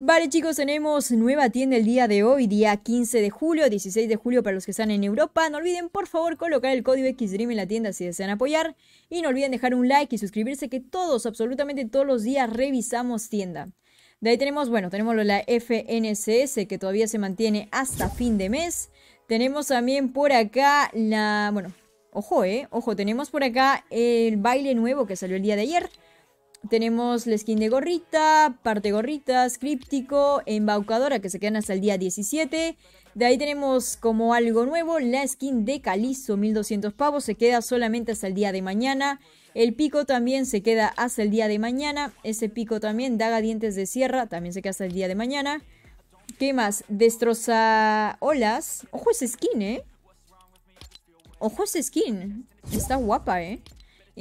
Vale chicos, tenemos nueva tienda el día de hoy, día 15 de julio, 16 de julio para los que están en Europa. No olviden por favor colocar el código XDREAM en la tienda si desean apoyar. Y no olviden dejar un like y suscribirse que todos, absolutamente todos los días revisamos tienda. De ahí tenemos, bueno, tenemos la FNSS que todavía se mantiene hasta fin de mes. Tenemos también por acá la, bueno, ojo, eh, ojo, tenemos por acá el baile nuevo que salió el día de ayer. Tenemos la skin de gorrita, parte gorrita, críptico, embaucadora que se quedan hasta el día 17. De ahí tenemos como algo nuevo la skin de Calizo, 1200 pavos, se queda solamente hasta el día de mañana. El pico también se queda hasta el día de mañana. Ese pico también, daga dientes de sierra, también se queda hasta el día de mañana. ¿Qué más? Destroza olas. Ojo ese skin, ¿eh? Ojo ese skin. Está guapa, ¿eh?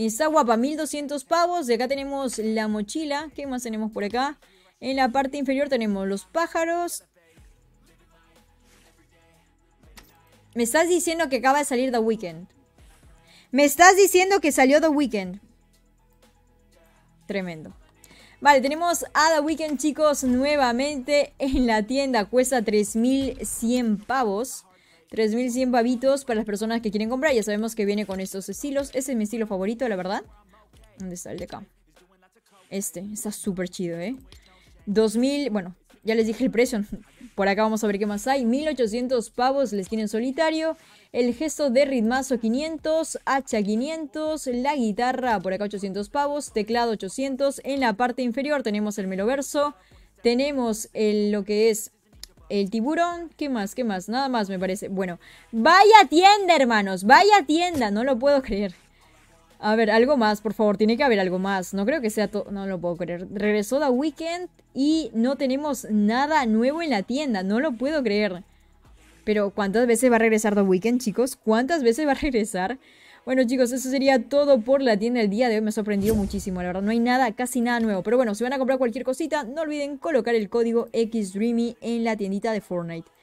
Está guapa, 1200 pavos. De acá tenemos la mochila. ¿Qué más tenemos por acá? En la parte inferior tenemos los pájaros. Me estás diciendo que acaba de salir The Weeknd. Me estás diciendo que salió The Weeknd. Tremendo. Vale, tenemos a The Weeknd, chicos, nuevamente en la tienda. Cuesta 3100 pavos. 3100 babitos para las personas que quieren comprar. Ya sabemos que viene con estos estilos. Ese es mi estilo favorito, la verdad. ¿Dónde está el de acá? Este, está súper chido, ¿eh? 2000, bueno, ya les dije el precio. Por acá vamos a ver qué más hay. 1800 pavos, Les tienen solitario. El gesto de ritmazo 500, H, 500, la guitarra por acá 800 pavos, teclado 800. En la parte inferior tenemos el meloverso, tenemos lo que es el tiburón, ¿qué más? ¿Qué más? Nada más me parece. Bueno, vaya tienda, hermanos, vaya tienda, no lo puedo creer. A ver, algo más, por favor, tiene que haber algo más. No creo que sea todo, no lo puedo creer. Regresó The Weekend y no tenemos nada nuevo en la tienda, no lo puedo creer. Pero ¿cuántas veces va a regresar The Weekend, chicos? ¿Cuántas veces va a regresar? Bueno chicos, eso sería todo por la tienda del día de hoy. Me ha sorprendido muchísimo, la verdad. No hay nada, casi nada nuevo. Pero bueno, si van a comprar cualquier cosita, no olviden colocar el código XDreamy en la tiendita de Fortnite.